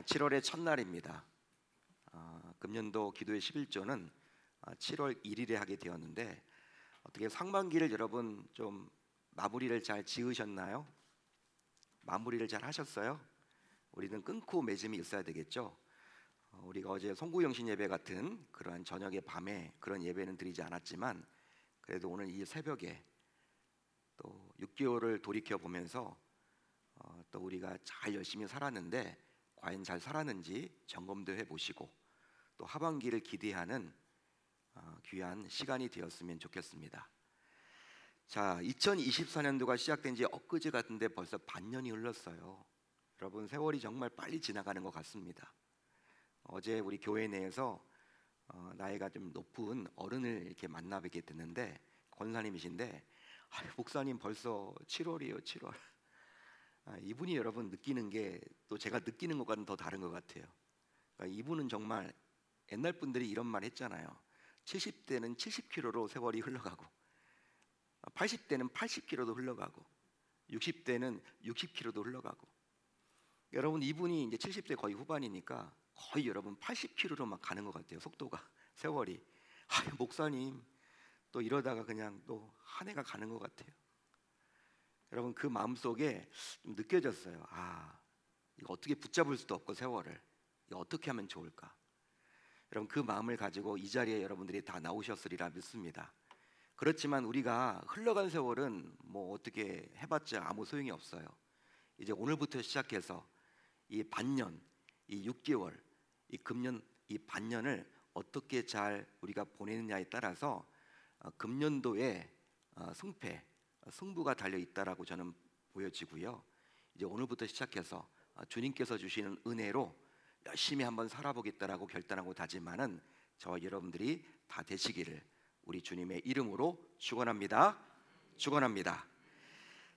7월의 아, 첫날입니다. 아, 금년도 기도의 11조는 7월 아, 1일에 하게 되었는데 어떻게 상반기를 여러분 좀 마무리를 잘 지으셨나요? 마무리를 잘 하셨어요? 우리는 끊고 매짐이 있어야 되겠죠. 어, 우리가 어제 송구영신 예배 같은 그러한 저녁의 밤에 그런 예배는 드리지 않았지만 그래도 오늘 이 새벽에 또 6개월을 돌이켜 보면서 어, 또 우리가 잘 열심히 살았는데 과연 잘 살았는지 점검도 해보시고 또 하반기를 기대하는 어, 귀한 시간이 되었으면 좋겠습니다. 자, 2024년도가 시작된 지 엊그제 같은데 벌써 반년이 흘렀어요. 여러분 세월이 정말 빨리 지나가는 것 같습니다. 어제 우리 교회 내에서 어, 나이가 좀 높은 어른을 이렇게 만나뵙게 됐는데 권사님이신데 아, 목사님 벌써 7월이요 7월. 아, 이분이 여러분 느끼는 게 또 제가 느끼는 것과는 더 다른 것 같아요. 그러니까 이분은 정말 옛날 분들이 이런 말 했잖아요. 70대는 70km로 세월이 흘러가고 80대는 80km도 흘러가고 60대는 60km도 흘러가고 여러분 이분이 이제 70대 거의 후반이니까 거의 여러분 80km로 막 가는 것 같아요. 속도가 세월이 아 목사님 또 이러다가 그냥 또 한 해가 가는 것 같아요. 여러분 그 마음 속에 좀 느껴졌어요. 아 이거 어떻게 붙잡을 수도 없고 세월을 이거 어떻게 하면 좋을까? 여러분 그 마음을 가지고 이 자리에 여러분들이 다 나오셨으리라 믿습니다. 그렇지만 우리가 흘러간 세월은 뭐 어떻게 해봤자 아무 소용이 없어요. 이제 오늘부터 시작해서 이 반년, 이 6개월, 이 금년, 이 반년을 어떻게 잘 우리가 보내느냐에 따라서 어, 금년도의 어, 승패 승부가 달려 있다라고 저는 보여지고요. 이제 오늘부터 시작해서 아, 주님께서 주시는 은혜로 열심히 한번 살아보겠다라고 결단하고 다짐하는 저와 여러분들이 다 되시기를 우리 주님의 이름으로 축원합니다. 축원합니다.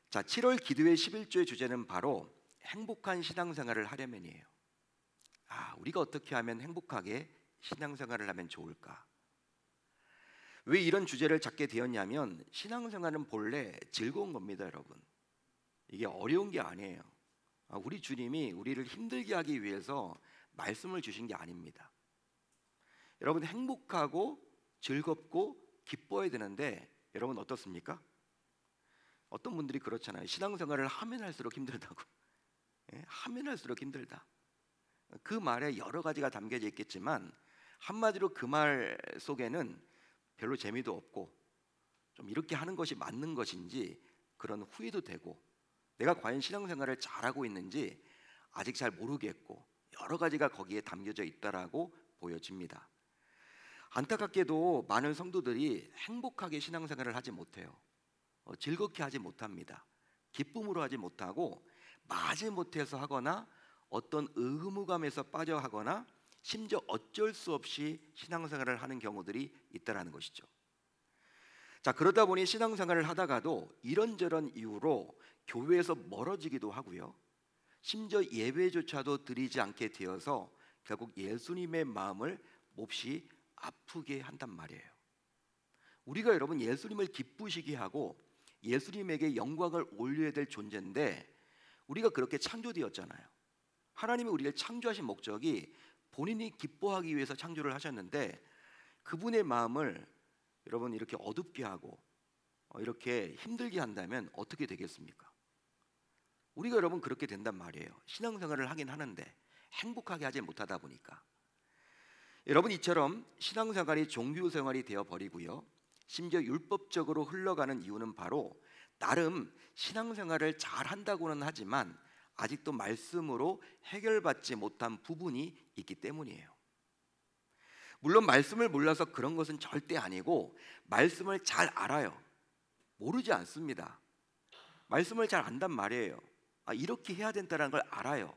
자, 7월 기도회 11조의 주제는 바로 행복한 신앙생활을 하려면이에요. 아, 우리가 어떻게 하면 행복하게 신앙생활을 하면 좋을까? 왜 이런 주제를 잡게 되었냐면 신앙생활은 본래 즐거운 겁니다, 여러분. 이게 어려운 게 아니에요. 아, 우리 주님이 우리를 힘들게 하기 위해서 말씀을 주신 게 아닙니다. 여러분 행복하고 즐겁고 기뻐야 되는데 여러분 어떻습니까? 어떤 분들이 그렇잖아요. 신앙생활을 하면 할수록 힘들다고. 예? 하면 할수록 힘들다. 그 말에 여러 가지가 담겨져 있겠지만 한마디로 그 말 속에는 별로 재미도 없고 좀 이렇게 하는 것이 맞는 것인지 그런 후회도 되고 내가 과연 신앙생활을 잘하고 있는지 아직 잘 모르겠고 여러 가지가 거기에 담겨져 있다라고 보여집니다. 안타깝게도 많은 성도들이 행복하게 신앙생활을 하지 못해요. 어, 즐겁게 하지 못합니다. 기쁨으로 하지 못하고 마지 못해서 하거나 어떤 의무감에서 빠져 하거나 심지어 어쩔 수 없이 신앙생활을 하는 경우들이 있다라는 것이죠. 자, 그러다 보니 신앙생활을 하다가도 이런저런 이유로 교회에서 멀어지기도 하고요. 심지어 예배조차도 드리지 않게 되어서 결국 예수님의 마음을 몹시 아프게 한단 말이에요. 우리가 여러분 예수님을 기쁘시게 하고 예수님에게 영광을 올려야 될 존재인데 우리가 그렇게 창조되었잖아요. 하나님이 우리를 창조하신 목적이 본인이 기뻐하기 위해서 창조를 하셨는데 그분의 마음을 여러분 이렇게 어둡게 하고 어, 이렇게 힘들게 한다면 어떻게 되겠습니까? 우리가 여러분 그렇게 된단 말이에요. 신앙생활을 하긴 하는데 행복하게 하지 못하다 보니까 여러분 이처럼 신앙생활이 종교생활이 되어 버리고요. 심지어 율법적으로 흘러가는 이유는 바로 나름 신앙생활을 잘 한다고는 하지만 아직도 말씀으로 해결받지 못한 부분이 있기 때문이에요. 물론 말씀을 몰라서 그런 것은 절대 아니고 말씀을 잘 알아요. 모르지 않습니다. 말씀을 잘 안단 말이에요. 아, 이렇게 해야 된다는 걸 알아요.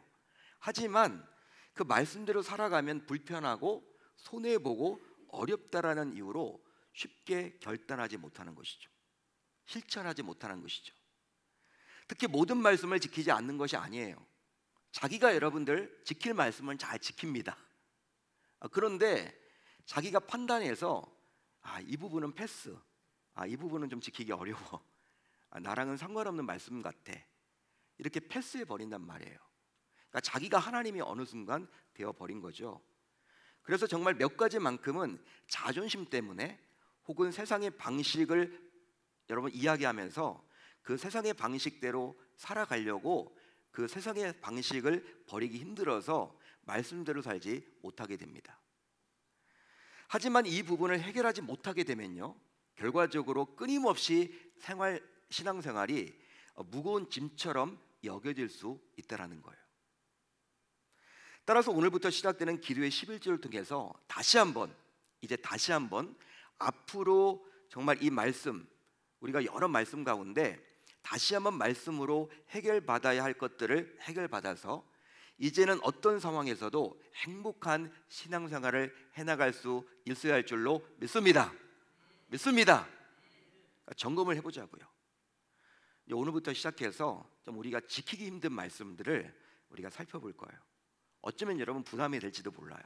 하지만 그 말씀대로 살아가면 불편하고 손해 보고 어렵다라는 이유로 쉽게 결단하지 못하는 것이죠. 실천하지 못하는 것이죠. 특히 모든 말씀을 지키지 않는 것이 아니에요. 자기가 여러분들 지킬 말씀은 잘 지킵니다. 아, 그런데 자기가 판단해서 아, 이 부분은 패스. 아, 이 부분은 좀 지키기 어려워. 아, 나랑은 상관없는 말씀 같아. 이렇게 패스해 버린단 말이에요. 그러니까 자기가 하나님이 어느 순간 되어 버린 거죠. 그래서 정말 몇 가지만큼은 자존심 때문에 혹은 세상의 방식을 여러분 이야기하면서 그 세상의 방식대로 살아가려고 그 세상의 방식을 버리기 힘들어서 말씀대로 살지 못하게 됩니다. 하지만 이 부분을 해결하지 못하게 되면요. 결과적으로 끊임없이 생활 신앙생활이 무거운 짐처럼 여겨질 수 있다라는 거예요. 따라서 오늘부터 시작되는 기도의 11절을 통해서 다시 한번 이제 다시 한번 앞으로 정말 이 말씀 우리가 여러 말씀 가운데 다시 한번 말씀으로 해결받아야 할 것들을 해결받아서 이제는 어떤 상황에서도 행복한 신앙생활을 해나갈 수 있어야 할 줄로 믿습니다. 믿습니다. 그러니까 점검을 해보자고요. 오늘부터 시작해서 좀 우리가 지키기 힘든 말씀들을 우리가 살펴볼 거예요. 어쩌면 여러분 부담이 될지도 몰라요.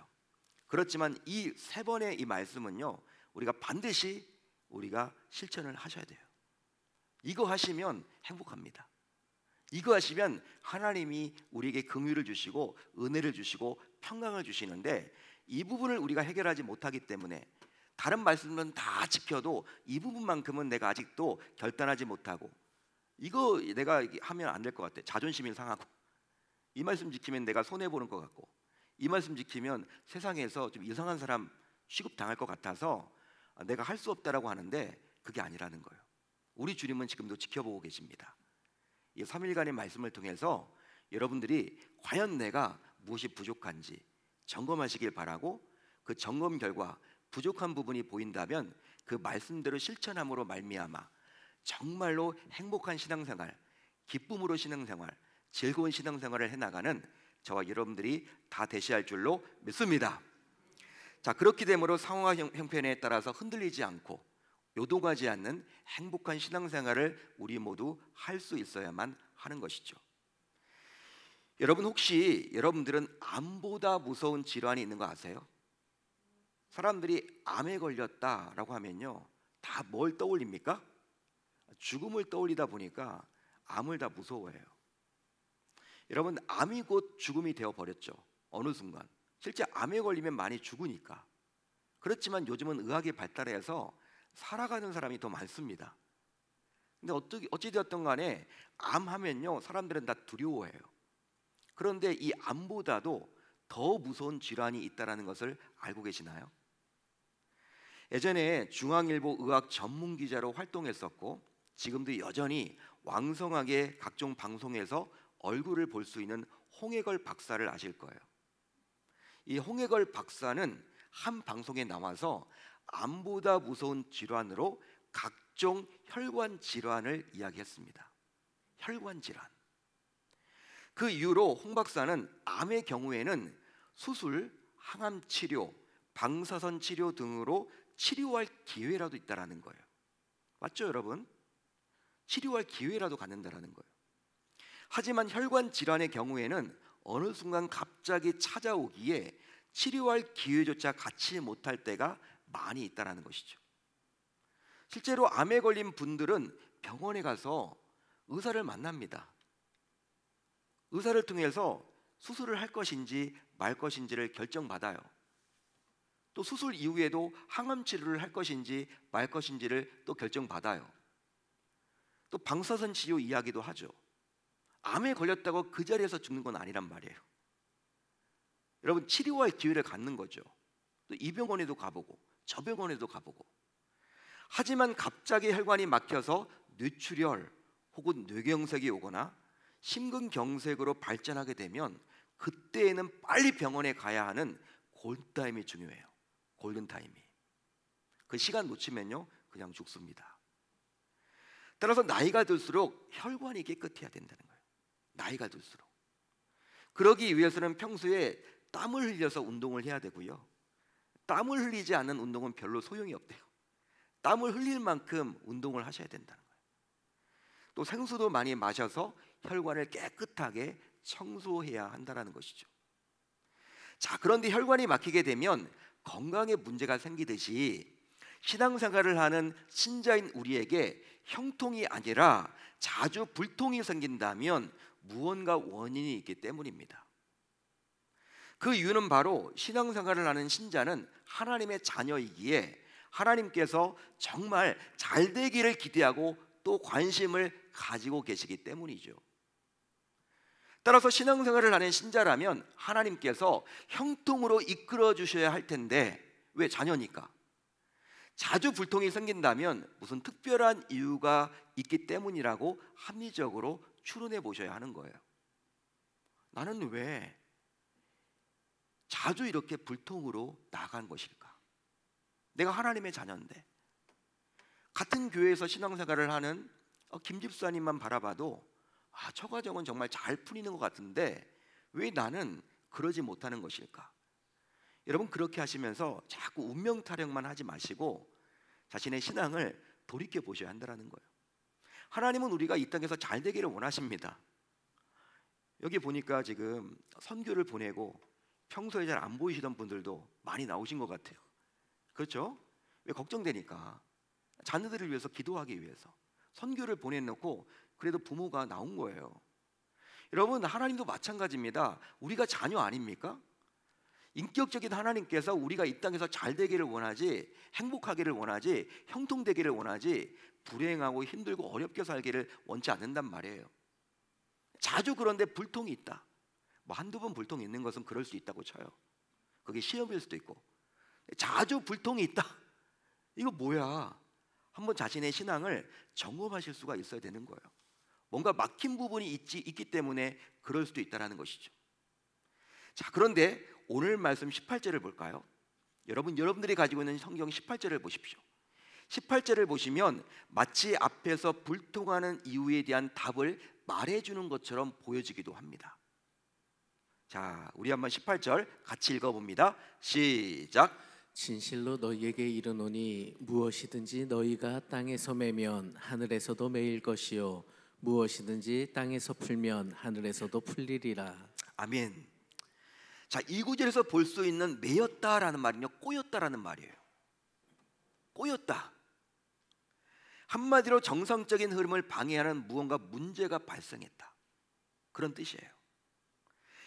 그렇지만 이 세 번의 이 말씀은요, 우리가 반드시 우리가 실천을 하셔야 돼요. 이거 하시면 행복합니다. 이거 하시면 하나님이 우리에게 긍휼을 주시고 은혜를 주시고 평강을 주시는데 이 부분을 우리가 해결하지 못하기 때문에 다른 말씀은 다 지켜도 이 부분만큼은 내가 아직도 결단하지 못하고 이거 내가 하면 안 될 것 같아. 자존심이 상하고 이 말씀 지키면 내가 손해 보는 것 같고 이 말씀 지키면 세상에서 좀 이상한 사람 취급 당할 것 같아서 내가 할 수 없다라고 하는데 그게 아니라는 거예요. 우리 주님은 지금도 지켜보고 계십니다. 이 3일간의 말씀을 통해서 여러분들이 과연 내가 무엇이 부족한지 점검하시길 바라고 그 점검 결과 부족한 부분이 보인다면 그 말씀대로 실천함으로 말미암아 정말로 행복한 신앙생활, 기쁨으로 신앙생활, 즐거운 신앙생활을 해나가는 저와 여러분들이 다 대시할 줄로 믿습니다. 자 그렇게 되므로 상황 형편에 따라서 흔들리지 않고 요동하지 않는 행복한 신앙생활을 우리 모두 할 수 있어야만 하는 것이죠. 여러분 혹시 여러분들은 암보다 무서운 질환이 있는 거 아세요? 사람들이 암에 걸렸다라고 하면요. 다 뭘 떠올립니까? 죽음을 떠올리다 보니까 암을 다 무서워해요. 여러분 암이 곧 죽음이 되어 버렸죠. 어느 순간. 실제 암에 걸리면 많이 죽으니까. 그렇지만 요즘은 의학이 발달해서 살아가는 사람이 더 많습니다. 근데 어떻게 어찌 되었던 간에 암하면요 사람들은 다 두려워해요. 그런데 이 암보다도 더 무서운 질환이 있다라는 것을 알고 계시나요? 예전에 중앙일보 의학 전문 기자로 활동했었고 지금도 여전히 왕성하게 각종 방송에서 얼굴을 볼 수 있는 홍해걸 박사를 아실 거예요. 이 홍해걸 박사는 한 방송에 나와서 암보다 무서운 질환으로 각종 혈관 질환을 이야기했습니다. 혈관 질환. 그 이후로 홍 박사는 암의 경우에는 수술, 항암 치료, 방사선 치료 등으로 치료할 기회라도 있다라는 거예요. 맞죠, 여러분? 치료할 기회라도 갖는다라는 거예요. 하지만 혈관 질환의 경우에는 어느 순간 갑자기 찾아오기에 치료할 기회조차 갖지 못할 때가 많이 있다라는 것이죠. 실제로 암에 걸린 분들은 병원에 가서 의사를 만납니다. 의사를 통해서 수술을 할 것인지 말 것인지를 결정받아요. 또 수술 이후에도 항암 치료를 할 것인지 말 것인지를 또 결정받아요. 또 방사선 치료 이야기도 하죠. 암에 걸렸다고 그 자리에서 죽는 건 아니란 말이에요. 여러분 치료할 기회를 갖는 거죠. 또 이병원에도 가보고 저 병원에도 가보고 하지만 갑자기 혈관이 막혀서 뇌출혈 혹은 뇌경색이 오거나 심근경색으로 발전하게 되면 그때에는 빨리 병원에 가야 하는 골든타임이 중요해요. 골든타임이. 그 시간 놓치면요. 그냥 죽습니다. 따라서 나이가 들수록 혈관이 깨끗해야 된다는 거예요. 나이가 들수록. 그러기 위해서는 평소에 땀을 흘려서 운동을 해야 되고요. 땀을 흘리지 않는 운동은 별로 소용이 없대요. 땀을 흘릴 만큼 운동을 하셔야 된다는 거예요. 또 생수도 많이 마셔서 혈관을 깨끗하게 청소해야 한다는 것이죠. 자, 그런데 혈관이 막히게 되면 건강에 문제가 생기듯이 신앙생활을 하는 신자인 우리에게 형통이 아니라 자주 불통이 생긴다면 무언가 원인이 있기 때문입니다. 그 이유는 바로 신앙생활을 하는 신자는 하나님의 자녀이기에 하나님께서 정말 잘 되기를 기대하고 또 관심을 가지고 계시기 때문이죠. 따라서 신앙생활을 하는 신자라면 하나님께서 형통으로 이끌어 주셔야 할 텐데 왜 자녀니까? 자주 불통이 생긴다면 무슨 특별한 이유가 있기 때문이라고 합리적으로 추론해 보셔야 하는 거예요. 나는 왜 자주 이렇게 불통으로 나간 것일까? 내가 하나님의 자녀인데 같은 교회에서 신앙생활을 하는 어, 김 집사님만 바라봐도 아, 처가정은 정말 잘 풀리는 것 같은데 왜 나는 그러지 못하는 것일까? 여러분 그렇게 하시면서 자꾸 운명 타령만 하지 마시고 자신의 신앙을 돌이켜 보셔야 한다는 거예요. 하나님은 우리가 이 땅에서 잘 되기를 원하십니다. 여기 보니까 지금 선교를 보내고 평소에 잘 안 보이시던 분들도 많이 나오신 것 같아요. 그렇죠? 왜 걱정되니까 자녀들을 위해서 기도하기 위해서 선교를 보내놓고 그래도 부모가 나온 거예요. 여러분 하나님도 마찬가지입니다. 우리가 자녀 아닙니까? 인격적인 하나님께서 우리가 이 땅에서 잘 되기를 원하지 행복하기를 원하지 형통되기를 원하지 불행하고 힘들고 어렵게 살기를 원치 않는단 말이에요. 자주 그런데 불통이 있다. 뭐 한두 번 불통이 있는 것은 그럴 수 있다고 쳐요. 그게 시험일 수도 있고 자주 불통이 있다. 이거 뭐야? 한번 자신의 신앙을 점검하실 수가 있어야 되는 거예요. 뭔가 막힌 부분이 있지, 있기 때문에 그럴 수도 있다라는 것이죠. 자, 그런데 오늘 말씀 18절을 볼까요? 여러분 여러분들이 가지고 있는 성경 18절을 보십시오. 18절을 보시면 마치 앞에서 불통하는 이유에 대한 답을 말해 주는 것처럼 보여지기도 합니다. 자, 우리 한번 18절 같이 읽어 봅니다. 시작. 진실로 너희에게 이르노니 무엇이든지 너희가 땅에서 매면 하늘에서도 매일 것이요 무엇이든지 땅에서 풀면 하늘에서도 풀리리라. 아멘. 자, 이 구절에서 볼 수 있는 매였다라는 말은요, 꼬였다라는 말이에요. 꼬였다. 한마디로 정상적인 흐름을 방해하는 무언가 문제가 발생했다. 그런 뜻이에요.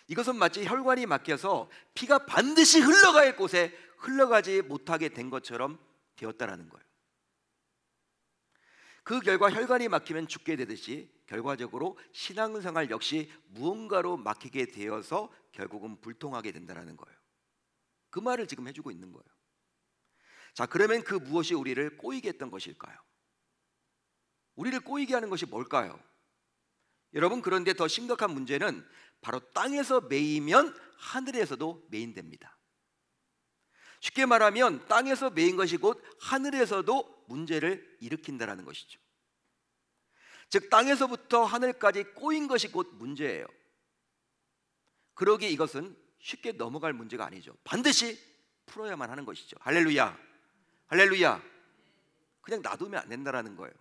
이것은 마치 혈관이 막혀서 피가 반드시 흘러갈 곳에 흘러가지 못하게 된 것처럼 되었다라는 거예요. 그 결과 혈관이 막히면 죽게 되듯이 결과적으로 신앙생활 역시 무언가로 막히게 되어서 결국은 불통하게 된다라는 거예요. 그 말을 지금 해주고 있는 거예요. 자, 그러면 그 무엇이 우리를 꼬이게 했던 것일까요? 우리를 꼬이게 하는 것이 뭘까요? 여러분 그런데 더 심각한 문제는 바로 땅에서 메이면 하늘에서도 메인됩니다 쉽게 말하면 땅에서 메인 것이 곧 하늘에서도 문제를 일으킨다라는 것이죠. 즉 땅에서부터 하늘까지 꼬인 것이 곧 문제예요. 그러기 이것은 쉽게 넘어갈 문제가 아니죠. 반드시 풀어야만 하는 것이죠. 할렐루야. 할렐루야. 그냥 놔두면 안 된다라는 거예요.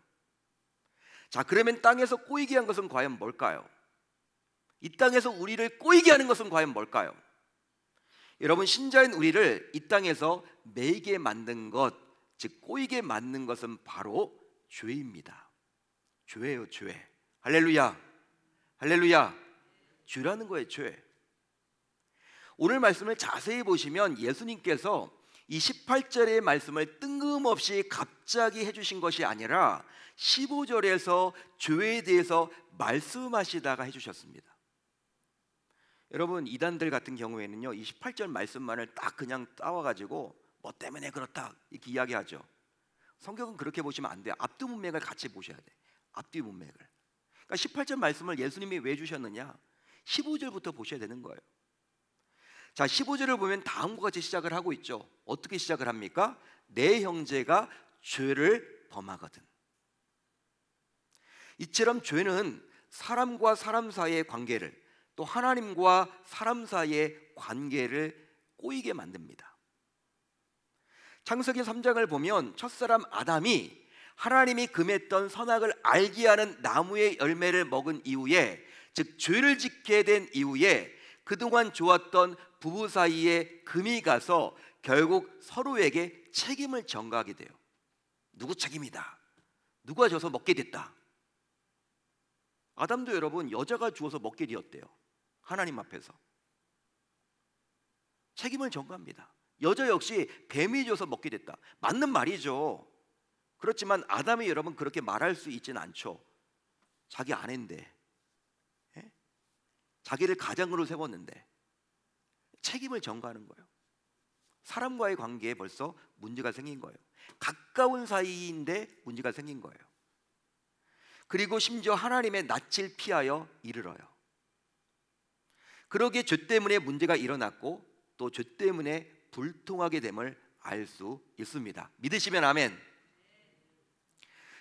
자, 그러면 땅에서 꼬이게 한 것은 과연 뭘까요? 이 땅에서 우리를 꼬이게 하는 것은 과연 뭘까요? 여러분 신자인 우리를 이 땅에서 매게 만든 것, 즉 꼬이게 만든 것은 바로 죄입니다. 죄예요, 죄. 할렐루야. 할렐루야. 죄라는 거예요, 죄. 오늘 말씀을 자세히 보시면 예수님께서 이 18절의 말씀을 뜬금없이 갑자기 해주신 것이 아니라 15절에서 죄에 대해서 말씀하시다가 해주셨습니다. 여러분 이단들 같은 경우에는요 28절 말씀만을 딱 그냥 따와가지고 뭐 때문에 그렇다 이렇게 이야기하죠 성격은 그렇게 보시면 안 돼요 앞뒤 문맥을 같이 보셔야 돼 앞뒤 문맥을 그러니까 18절 말씀을 예수님이 왜 주셨느냐 15절부터 보셔야 되는 거예요 자 15절을 보면 다음과 같이 시작을 하고 있죠 어떻게 시작을 합니까? 내 형제가 죄를 범하거든 이처럼 죄는 사람과 사람 사이의 관계를 또 하나님과 사람 사이의 관계를 꼬이게 만듭니다. 창세기 3장을 보면 첫사람 아담이 하나님이 금했던 선악을 알게 하는 나무의 열매를 먹은 이후에 즉 죄를 짓게 된 이후에 그동안 좋았던 부부 사이에 금이 가서 결국 서로에게 책임을 전가하게 돼요. 누구 책임이다. 누가 줘서 먹게 됐다. 아담도 여러분 여자가 주어서 먹게 되었대요. 하나님 앞에서 책임을 전가합니다. 여자 역시 뱀이 줘서 먹게 됐다. 맞는 말이죠. 그렇지만 아담이 여러분 그렇게 말할 수 있진 않죠. 자기 아내인데, 예? 자기를 가장으로 세웠는데 책임을 전가하는 거예요. 사람과의 관계에 벌써 문제가 생긴 거예요. 가까운 사이인데 문제가 생긴 거예요. 그리고 심지어 하나님의 낯을 피하여 이르러요. 그러기에 죄 때문에 문제가 일어났고 또 죄 때문에 불통하게 됨을 알 수 있습니다. 믿으시면 아멘.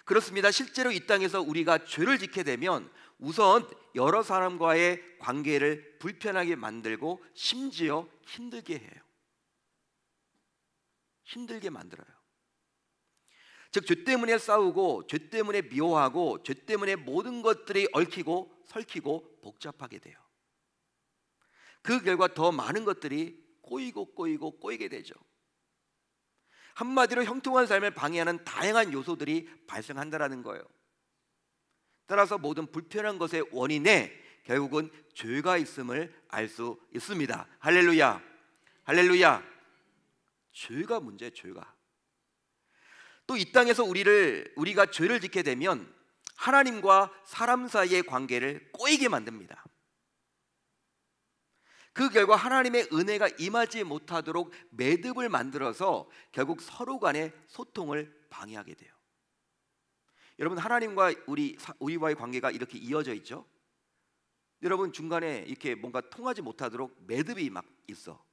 그렇습니다. 실제로 이 땅에서 우리가 죄를 짓게 되면 우선 여러 사람과의 관계를 불편하게 만들고 심지어 힘들게 해요. 힘들게 만들어요. 즉, 죄 때문에 싸우고, 죄 때문에 미워하고, 죄 때문에 모든 것들이 얽히고, 설키고, 복잡하게 돼요. 그 결과 더 많은 것들이 꼬이고 꼬이고 꼬이게 되죠. 한마디로 형통한 삶을 방해하는 다양한 요소들이 발생한다라는 거예요. 따라서 모든 불편한 것의 원인에 결국은 죄가 있음을 알 수 있습니다. 할렐루야. 할렐루야. 죄가 문제 죄가. 또 이 땅에서 우리를 우리가 죄를 짓게 되면 하나님과 사람 사이의 관계를 꼬이게 만듭니다. 그 결과 하나님의 은혜가 임하지 못하도록 매듭을 만들어서 결국 서로 간의 소통을 방해하게 돼요. 여러분 하나님과 우리 우리와의 관계가 이렇게 이어져 있죠. 여러분 중간에 이렇게 뭔가 통하지 못하도록 매듭이 막 있어.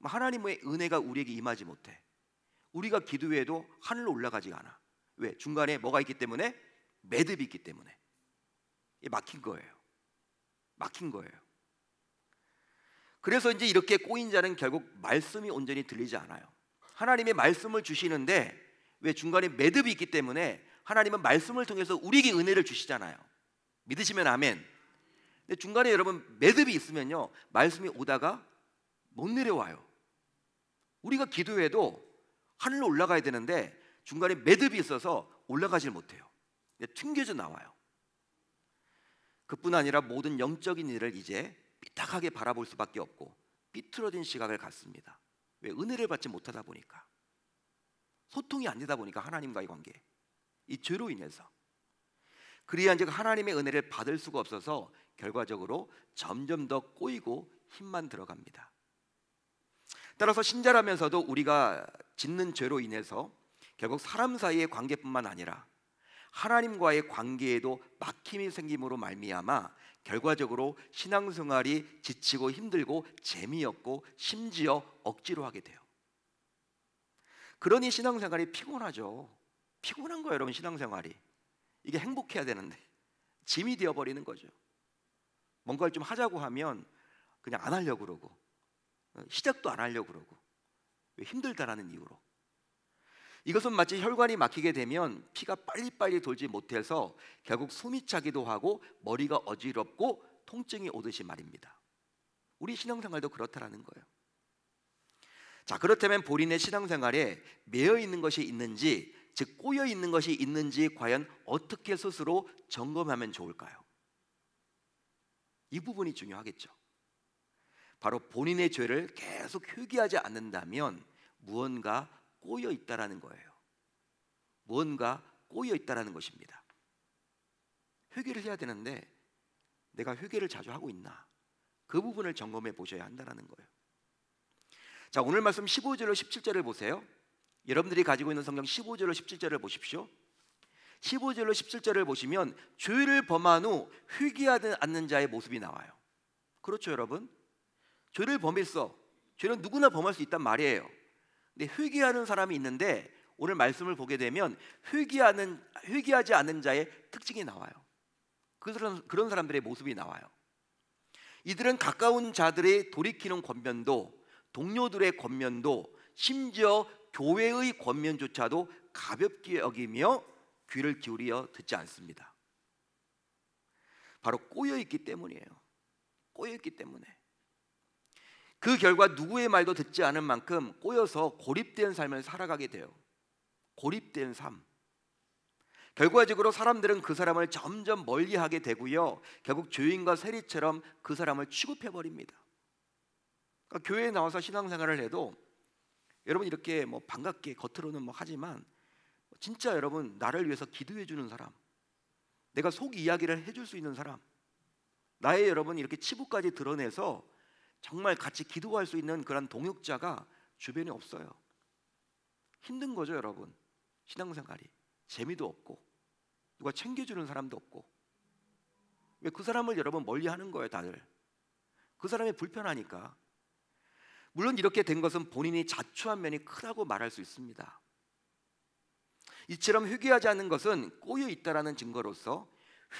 하나님의 은혜가 우리에게 임하지 못해. 우리가 기도해도 하늘로 올라가지 않아. 왜? 중간에 뭐가 있기 때문에 매듭이 있기 때문에 막힌 거예요. 막힌 거예요. 그래서 이제 이렇게 꼬인 자는 결국 말씀이 온전히 들리지 않아요. 하나님의 말씀을 주시는데 왜 중간에 매듭이 있기 때문에 하나님은 말씀을 통해서 우리에게 은혜를 주시잖아요. 믿으시면 아멘. 근데 중간에 여러분 매듭이 있으면요. 말씀이 오다가 못 내려와요. 우리가 기도해도 하늘로 올라가야 되는데 중간에 매듭이 있어서 올라가질 못해요. 튕겨져 나와요. 그뿐 아니라 모든 영적인 일을 이제 삐딱하게 바라볼 수밖에 없고 삐뚤어진 시각을 갖습니다. 왜 은혜를 받지 못하다 보니까 소통이 안 되다 보니까 하나님과의 관계 이 죄로 인해서 그리한즉 하나님의 은혜를 받을 수가 없어서 결과적으로 점점 더 꼬이고 힘만 들어갑니다. 따라서 신자라면서도 우리가 짓는 죄로 인해서 결국 사람 사이의 관계뿐만 아니라 하나님과의 관계에도 막힘이 생김으로 말미암아 결과적으로 신앙생활이 지치고 힘들고 재미없고 심지어 억지로 하게 돼요. 그러니 신앙생활이 피곤하죠. 피곤한 거예요, 여러분 신앙생활이. 이게 행복해야 되는데 짐이 되어 버리는 거죠. 뭔가를 좀 하자고 하면 그냥 안 하려고 그러고 어, 시작도 안 하려고 그러고 왜 힘들다라는 이유로 이것은 마치 혈관이 막히게 되면 피가 빨리빨리 돌지 못해서 결국 숨이 차기도 하고 머리가 어지럽고 통증이 오듯이 말입니다. 우리 신앙생활도 그렇다라는 거예요. 자, 그렇다면 본인의 신앙생활에 매여 있는 것이 있는지, 즉 꼬여 있는 것이 있는지 과연 어떻게 스스로 점검하면 좋을까요? 이 부분이 중요하겠죠. 바로 본인의 죄를 계속 회귀하지 않는다면 무언가 꼬여 있다라는 거예요. 뭔가 꼬여 있다라는 것입니다. 회개를 해야 되는데 내가 회개를 자주 하고 있나? 그 부분을 점검해 보셔야 한다라는 거예요. 자, 오늘 말씀 15절로 17절을 보세요. 여러분들이 가지고 있는 성경 15절로 17절을 보십시오. 15절로 17절을 보시면 죄를 범한 후 회개하지 않는 자의 모습이 나와요. 그렇죠, 여러분? 죄를 범했어. 죄는 누구나 범할 수 있단 말이에요. 근데 회귀하는 사람이 있는데 오늘 말씀을 보게 되면 회귀하는 회개하지 않은 자의 특징이 나와요. 그런 그런 사람들의 모습이 나와요. 이들은 가까운 자들의 돌이키는 권면도 동료들의 권면도 심지어 교회의 권면조차도 가볍게 여기며 귀를 기울여 듣지 않습니다. 바로 꼬여 있기 때문이에요. 꼬여 있기 때문에 그 결과 누구의 말도 듣지 않은 만큼 꼬여서 고립된 삶을 살아가게 돼요. 고립된 삶. 결과적으로 사람들은 그 사람을 점점 멀리하게 되고요. 결국 죄인과 세리처럼 그 사람을 취급해 버립니다. 그러니까 교회에 나와서 신앙생활을 해도 여러분 이렇게 뭐 반갑게 겉으로는 뭐 하지만 진짜 여러분 나를 위해서 기도해 주는 사람, 내가 속 이야기를 해줄 수 있는 사람, 나의 여러분 이렇게 치부까지 드러내서 정말 같이 기도할 수 있는 그런 동역자가 주변에 없어요. 힘든 거죠, 여러분. 신앙생활이 재미도 없고 누가 챙겨주는 사람도 없고 왜 그 사람을 여러분 멀리하는 거예요, 다들. 그 사람이 불편하니까. 물론 이렇게 된 것은 본인이 자초한 면이 크다고 말할 수 있습니다. 이처럼 회귀하지 않는 것은 꼬여 있다라는 증거로서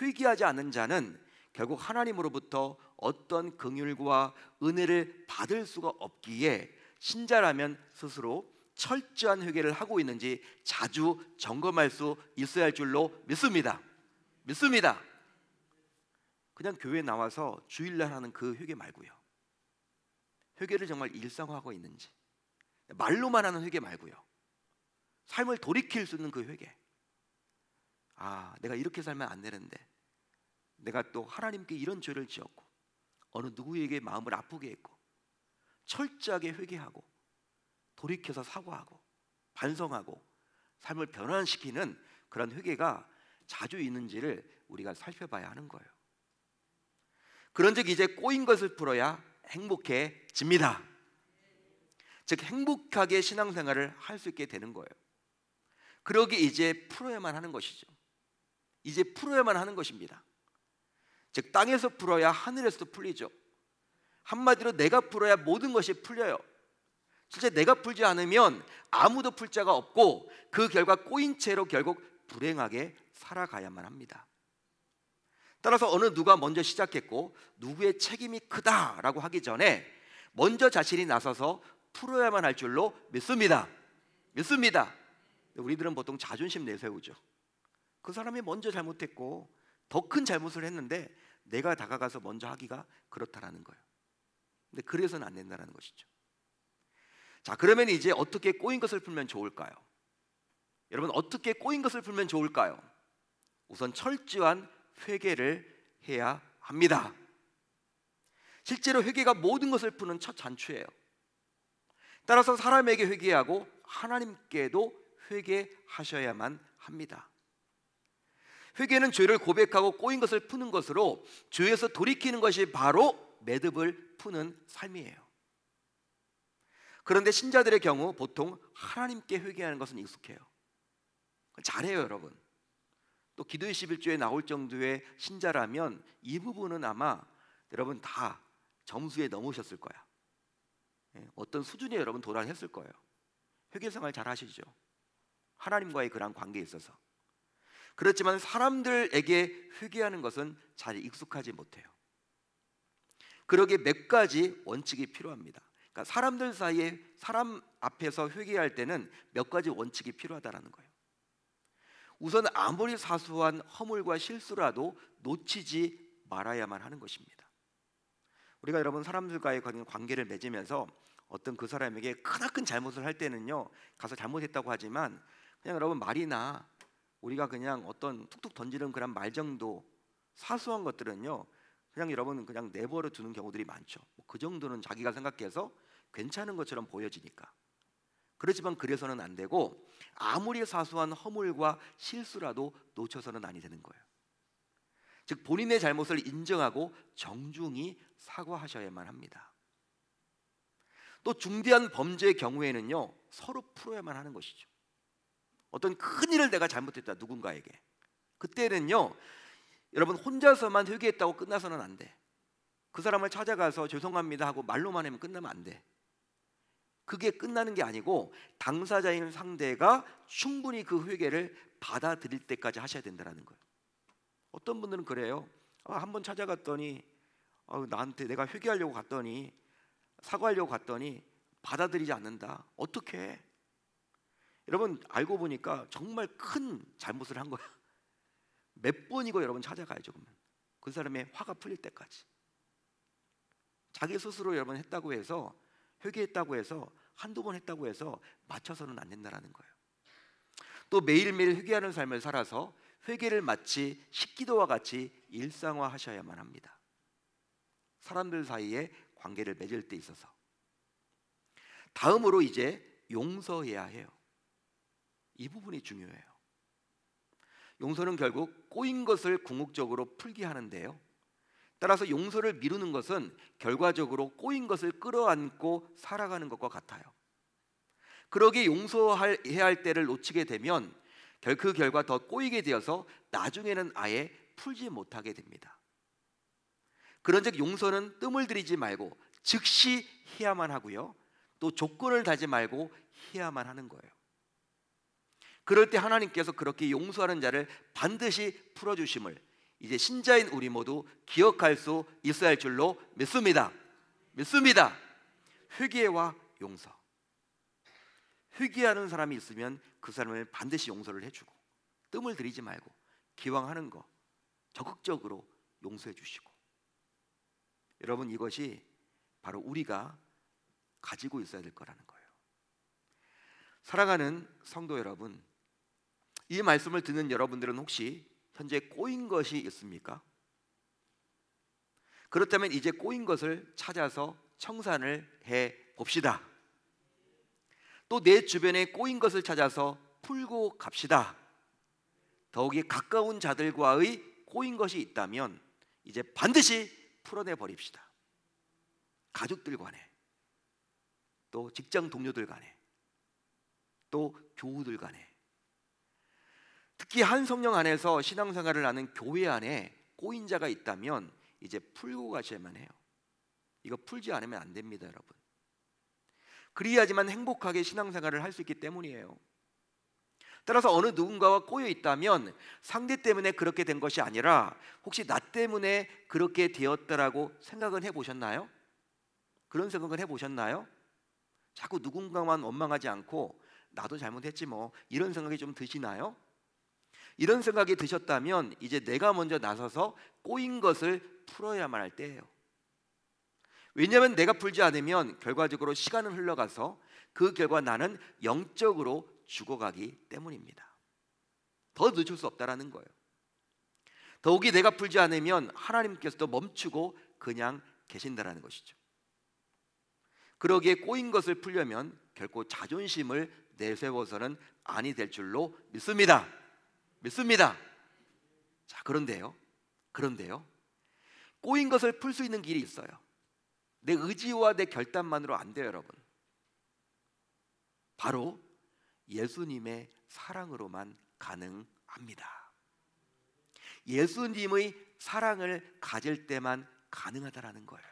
회귀하지 않는 자는 결국 하나님으로부터 어떤 긍휼과 은혜를 받을 수가 없기에 신자라면 스스로 철저한 회개를 하고 있는지 자주 점검할 수 있어야 할 줄로 믿습니다. 믿습니다. 그냥 교회 나와서 주일날 하는 그 회개 말고요. 회개를 정말 일상화하고 있는지 말로만 하는 회개 말고요. 삶을 돌이킬 수 있는 그 회개. 아, 내가 이렇게 살면 안 되는데 내가 또 하나님께 이런 죄를 지었고 어느 누구에게 마음을 아프게 했고 철저하게 회개하고 돌이켜서 사과하고 반성하고 삶을 변환시키는 그런 회개가 자주 있는지를 우리가 살펴봐야 하는 거예요. 그런즉 이제 꼬인 것을 풀어야 행복해집니다. 즉 행복하게 신앙생활을 할 수 있게 되는 거예요. 그러기 이제 풀어야만 하는 것이죠. 이제 풀어야만 하는 것입니다. 즉 땅에서 풀어야 하늘에서도 풀리죠. 한마디로 내가 풀어야 모든 것이 풀려요. 실제 내가 풀지 않으면 아무도 풀 자가 없고 그 결과 꼬인 채로 결국 불행하게 살아가야만 합니다. 따라서 어느 누가 먼저 시작했고 누구의 책임이 크다라고 하기 전에 먼저 자신이 나서서 풀어야만 할 줄로 믿습니다. 믿습니다. 우리들은 보통 자존심 내세우죠. 그 사람이 먼저 잘못했고 더큰 잘못을 했는데 내가 다가가서 먼저 하기가 그렇다라는 거예요. 근데 그래서는 안 된다는 것이죠. 자, 그러면 이제 어떻게 꼬인 것을 풀면 좋을까요? 여러분 어떻게 꼬인 것을 풀면 좋을까요? 우선 철저한 회개를 해야 합니다. 실제로 회개가 모든 것을 푸는 첫 잔추예요. 따라서 사람에게 회개하고 하나님께도 회개하셔야만 합니다. 회개는 죄를 고백하고 꼬인 것을 푸는 것으로 죄에서 돌이키는 것이 바로 매듭을 푸는 삶이에요. 그런데 신자들의 경우 보통 하나님께 회개하는 것은 익숙해요. 잘해요, 여러분. 또 기도의 11조에 나올 정도의 신자라면 이 부분은 아마 여러분 다 점수에 넘으셨을 거야. 예, 어떤 수준에 여러분 도달했을 거예요. 회개 생활 잘 하시죠. 하나님과의 그런 관계에 있어서. 그렇지만 사람들에게 회개하는 것은 잘 익숙하지 못해요. 그러기몇 가지 원칙이 필요합니다. 그러니까 사람들 사이에 사람 앞에서 회개할 때는 몇 가지 원칙이 필요하다라는 거예요. 우선 아무리 사소한 허물과 실수라도 놓치지 말아야만 하는 것입니다. 우리가 여러분 사람들과의 관계를 맺으면서 어떤 그 사람에게 크나큰 잘못을 할 때는요 가서 잘못했다고 하지만 그냥 여러분 말이나 우리가 그냥 어떤 툭툭 던지는 그런 말 정도 사소한 것들은요 그냥 여러분 그냥 내버려 두는 경우들이 많죠. 뭐 그 정도는 자기가 생각해서 괜찮은 것처럼 보여지니까. 그렇지만 그래서는 안 되고 아무리 사소한 허물과 실수라도 놓쳐서는 아니 되는 거예요. 즉 본인의 잘못을 인정하고 정중히 사과하셔야만 합니다. 또 중대한 범죄의 경우에는요 서로 풀어야만 하는 것이죠. 어떤 큰 일을 내가 잘못했다 누군가에게 그때는요 여러분 혼자서만 회개했다고 끝나서는 안 돼. 그 사람을 찾아가서 죄송합니다 하고 말로만 하면 끝나면 안 돼. 그게 끝나는 게 아니고 당사자인 상대가 충분히 그 회개를 받아들일 때까지 하셔야 된다는 거예요. 어떤 분들은 그래요. 아, 한번 찾아갔더니 아, 나한테 내가 회개하려고 갔더니 사과하려고 갔더니 받아들이지 않는다. 어떻게? 여러분 알고 보니까 정말 큰 잘못을 한거예요몇 번이고 여러분 찾아가야죠 그러면 그 사람의 화가 풀릴 때까지. 자기 스스로 여러분 했다고 해서 회개했다고 해서 한두 번 했다고 해서 맞춰서는 안된다는 거예요. 또 매일매일 회개하는 삶을 살아서 회개를 마치 식기도와 같이 일상화하셔야만 합니다. 사람들 사이에 관계를 맺을 때 있어서 다음으로 이제 용서해야 해요. 이 부분이 중요해요. 용서는 결국 꼬인 것을 궁극적으로 풀게 하는데요. 따라서 용서를 미루는 것은 결과적으로 꼬인 것을 끌어안고 살아가는 것과 같아요. 그러기 용서해야 할 때를 놓치게 되면 그 결과 더 꼬이게 되어서 나중에는 아예 풀지 못하게 됩니다. 그런즉 용서는 뜸을 들이지 말고 즉시 해야만 하고요. 또 조건을 다지 말고 해야만 하는 거예요. 그럴 때 하나님께서 그렇게 용서하는 자를 반드시 풀어 주심을 이제 신자인 우리 모두 기억할 수 있어야 할 줄로 믿습니다. 믿습니다. 회개와 용서. 회개하는 사람이 있으면 그 사람을 반드시 용서를 해주고 뜸을 들이지 말고 기왕하는 거 적극적으로 용서해 주시고 여러분 이것이 바로 우리가 가지고 있어야 될 거라는 거예요. 사랑하는 성도 여러분, 이 말씀을 듣는 여러분들은 혹시 현재 꼬인 것이 있습니까? 그렇다면 이제 꼬인 것을 찾아서 청산을 해 봅시다. 또 내 주변에 꼬인 것을 찾아서 풀고 갑시다. 더욱이 가까운 자들과의 꼬인 것이 있다면 이제 반드시 풀어내 버립시다. 가족들 간에, 또 직장 동료들 간에, 또 교우들 간에, 특히 한 성령 안에서 신앙생활을 하는 교회 안에 꼬인 자가 있다면 이제 풀고 가셔야만 해요. 이거 풀지 않으면 안 됩니다, 여러분. 그리하지만 행복하게 신앙생활을 할 수 있기 때문이에요. 따라서 어느 누군가와 꼬여 있다면 상대 때문에 그렇게 된 것이 아니라 혹시 나 때문에 그렇게 되었다라고 생각은 해 보셨나요? 그런 생각은 해 보셨나요? 자꾸 누군가만 원망하지 않고 나도 잘못했지 뭐 이런 생각이 좀 드시나요? 이런 생각이 드셨다면 이제 내가 먼저 나서서 꼬인 것을 풀어야만 할 때예요. 왜냐하면 내가 풀지 않으면 결과적으로 시간은 흘러가서 그 결과 나는 영적으로 죽어가기 때문입니다. 더 늦출 수 없다라는 거예요. 더욱이 내가 풀지 않으면 하나님께서도 멈추고 그냥 계신다라는 것이죠. 그러기에 꼬인 것을 풀려면 결코 자존심을 내세워서는 아니 될 줄로 믿습니다. 믿습니다. 자, 그런데요. 그런데요. 꼬인 것을 풀 수 있는 길이 있어요. 내 의지와 내 결단만으로 안 돼요, 여러분. 바로 예수님의 사랑으로만 가능합니다. 예수님의 사랑을 가질 때만 가능하다라는 거예요.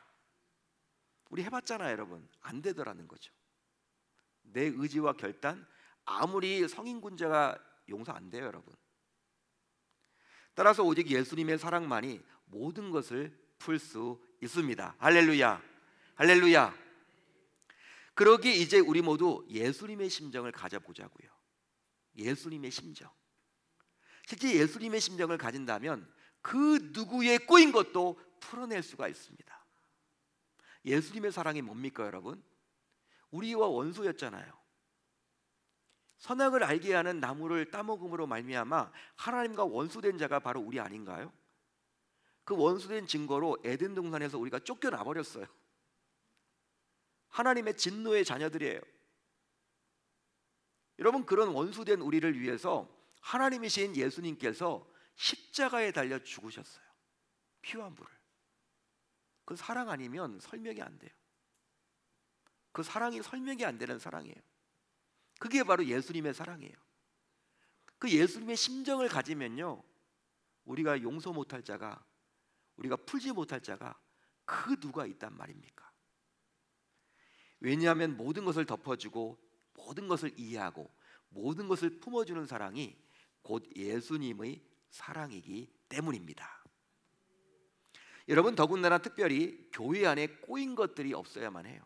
우리 해봤잖아요, 여러분. 안 되더라는 거죠. 내 의지와 결단 아무리 성인 군자가 용서 안 돼요, 여러분. 따라서 오직 예수님의 사랑만이 모든 것을 풀 수 있습니다. 할렐루야. 할렐루야. 그러기 이제 우리 모두 예수님의 심정을 가져보자고요. 예수님의 심정. 실제 예수님의 심정을 가진다면 그 누구의 꼬인 것도 풀어낼 수가 있습니다. 예수님의 사랑이 뭡니까, 여러분? 우리와 원수였잖아요. 선악을 알게 하는 나무를 따먹음으로 말미암아 하나님과 원수된 자가 바로 우리 아닌가요? 그 원수된 증거로 에덴 동산에서 우리가 쫓겨나 버렸어요. 하나님의 진노의 자녀들이에요. 여러분 그런 원수된 우리를 위해서 하나님이신 예수님께서 십자가에 달려 죽으셨어요. 피와 물을. 그 사랑 아니면 설명이 안 돼요. 그 사랑이 설명이 안 되는 사랑이에요. 그게 바로 예수님의 사랑이에요. 그 예수님의 심정을 가지면요. 우리가 용서 못할 자가 우리가 풀지 못할 자가 그 누가 있단 말입니까? 왜냐하면 모든 것을 덮어주고 모든 것을 이해하고 모든 것을 품어주는 사랑이 곧 예수님의 사랑이기 때문입니다. 여러분 더군다나 특별히 교회 안에 꼬인 것들이 없어야만 해요.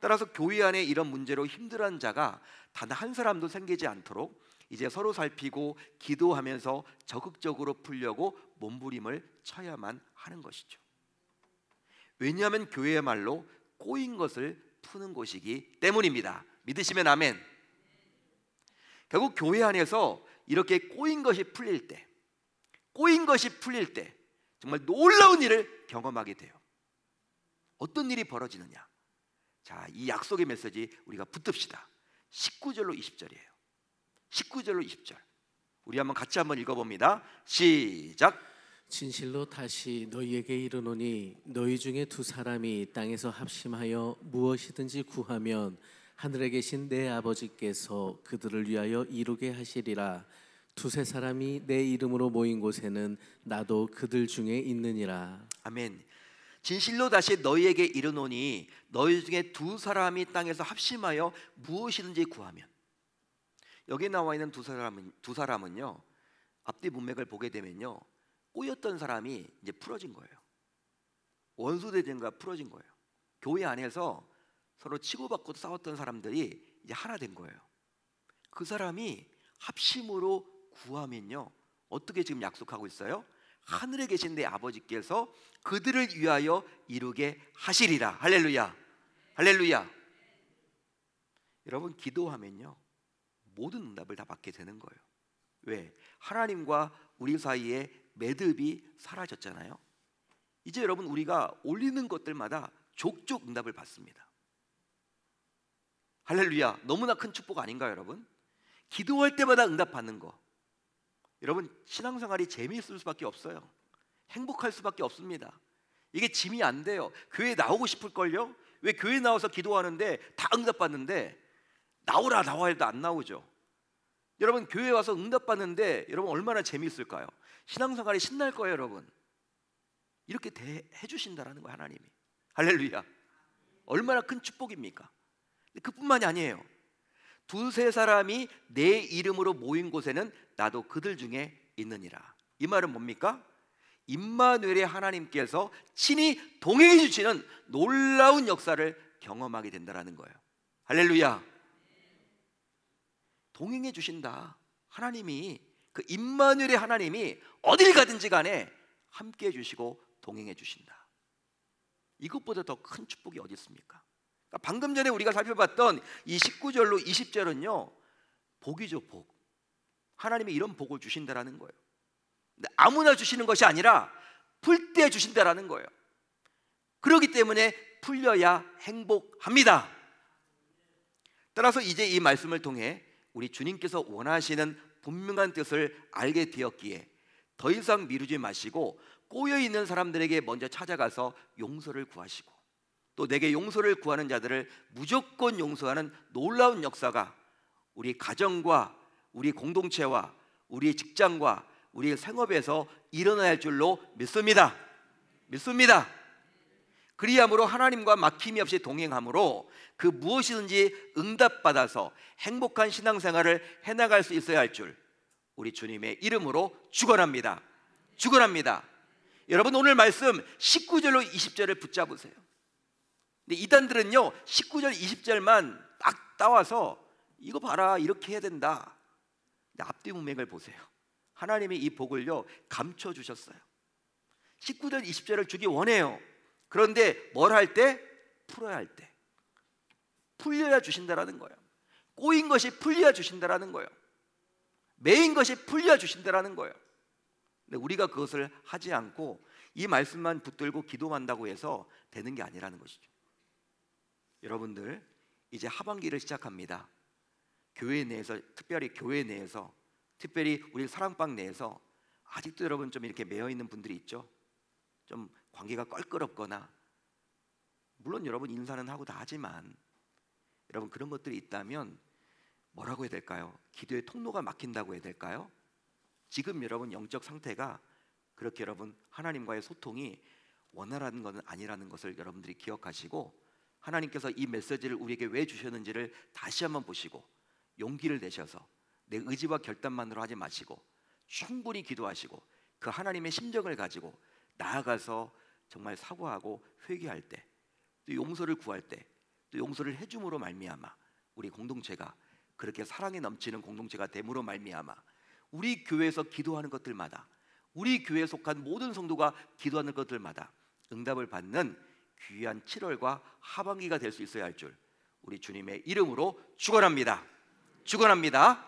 따라서 교회 안에 이런 문제로 힘들어한 자가 단 한 사람도 생기지 않도록 이제 서로 살피고 기도하면서 적극적으로 풀려고 몸부림을 쳐야만 하는 것이죠. 왜냐하면 교회의 말로 꼬인 것을 푸는 것이기 때문입니다. 믿으시면 아멘. 결국 교회 안에서 이렇게 꼬인 것이 풀릴 때, 꼬인 것이 풀릴 때 정말 놀라운 일을 경험하게 돼요. 어떤 일이 벌어지느냐? 자, 이 약속의 메시지 우리가 붙듭시다. 19절로 20절이에요. 19절로 20절. 우리 한번 같이 한번 읽어봅니다. 시작. 진실로 다시 너희에게 이르노니 너희 중에 두 사람이 땅에서 합심하여 무엇이든지 구하면 하늘에 계신 내 아버지께서 그들을 위하여 이루게 하시리라. 두세 사람이 내 이름으로 모인 곳에는 나도 그들 중에 있느니라. 아멘. 진실로 다시 너희에게 이르노니 너희 중에 두 사람이 땅에서 합심하여 무엇이든지 구하면 여기 나와 있는 두 사람은 두 사람은요 앞뒤 문맥을 보게 되면요 꼬였던 사람이 이제 풀어진 거예요 원수 대전과 풀어진 거예요 교회 안에서 서로 치고받고 싸웠던 사람들이 이제 하나 된 거예요 그 사람이 합심으로 구하면요 어떻게 지금 약속하고 있어요 하늘에 계신 내 아버지께서 그들을 위하여 이루게 하시리라. 할렐루야. 할렐루야. 여러분 기도하면요. 모든 응답을 다 받게 되는 거예요. 왜? 하나님과 우리 사이에 매듭이 사라졌잖아요. 이제 여러분 우리가 올리는 것들마다 족족 응답을 받습니다. 할렐루야. 너무나 큰 축복 아닌가요, 여러분? 기도할 때마다 응답받는 거. 여러분 신앙생활이 재미있을 수밖에 없어요. 행복할 수밖에 없습니다. 이게 짐이 안 돼요. 교회 나오고 싶을 걸요. 왜 교회 나와서 기도하는데 다 응답받는데 나오라 나와 야 해도 안 나오죠. 여러분 교회 와서 응답받는데 여러분 얼마나 재미있을까요? 신앙생활이 신날 거예요, 여러분. 이렇게 대해 주신다라는 거예요, 하나님이. 할렐루야. 얼마나 큰 축복입니까? 그뿐만이 아니에요. 두세 사람이 내 이름으로 모인 곳에는 나도 그들 중에 있느니라. 이 말은 뭡니까? 임마누엘의 하나님께서 친히 동행해 주시는 놀라운 역사를 경험하게 된다라는 거예요. 할렐루야. 동행해 주신다. 하나님이 그 임마누엘의 하나님이 어딜 가든지 간에 함께 해 주시고 동행해 주신다. 이것보다 더 큰 축복이 어디 있습니까? 그러니까 방금 전에 우리가 살펴봤던 이 19절로 20절은요. 복이죠, 복. 하나님이 이런 복을 주신다라는 거예요. 아무나 주시는 것이 아니라 풀 때 주신다라는 거예요. 그러기 때문에 풀려야 행복합니다. 따라서 이제 이 말씀을 통해 우리 주님께서 원하시는 분명한 뜻을 알게 되었기에 더 이상 미루지 마시고 꼬여 있는 사람들에게 먼저 찾아가서 용서를 구하시고 또 내게 용서를 구하는 자들을 무조건 용서하는 놀라운 역사가 우리 가정과 우리 공동체와 우리의 직장과 우리의 생업에서 일어나야 할 줄로 믿습니다. 믿습니다. 그리함으로 하나님과 막힘이 없이 동행함으로 그 무엇이든지 응답받아서 행복한 신앙생활을 해나갈 수 있어야 할 줄 우리 주님의 이름으로 축원합니다. 축원합니다. 여러분 오늘 말씀 19절로 20절을 붙잡으세요. 근데 이단들은요 19절 20절만 딱 따와서 이거 봐라 이렇게 해야 된다. 앞뒤 문맥을 보세요. 하나님이 이 복을요 감춰 주셨어요. 19절 20절을 주기 원해요. 그런데 뭘 할 때? 풀어야 할 때. 풀려야 주신다라는 거예요. 꼬인 것이 풀려야 주신다라는 거예요. 매인 것이 풀려야 주신다라는 거예요. 근데 우리가 그것을 하지 않고 이 말씀만 붙들고 기도한다고 해서 되는 게 아니라는 것이죠. 여러분들 이제 하반기를 시작합니다. 교회 내에서 특별히 교회 내에서 특별히 우리 사랑방 내에서 아직도 여러분 좀 이렇게 매여 있는 분들이 있죠. 좀 관계가 껄끄럽거나 물론 여러분 인사는 하고 다 하지만 여러분 그런 것들이 있다면 뭐라고 해야 될까요? 기도의 통로가 막힌다고 해야 될까요? 지금 여러분 영적 상태가 그렇게 여러분 하나님과의 소통이 원활한 것은 아니라는 것을 여러분들이 기억하시고 하나님께서 이 메시지를 우리에게 왜 주셨는지를 다시 한번 보시고 용기를 내셔서 내 의지와 결단만으로 하지 마시고 충분히 기도하시고 그 하나님의 심정을 가지고 나아가서 정말 사과하고 회개할 때 또 용서를 구할 때 또 용서를 해줌으로 말미암아 우리 공동체가 그렇게 사랑에 넘치는 공동체가 됨으로 말미암아 우리 교회에서 기도하는 것들마다 우리 교회에 속한 모든 성도가 기도하는 것들마다 응답을 받는 귀한 7월과 하반기가 될 수 있어야 할 줄 우리 주님의 이름으로 축원합니다. 죽어합니다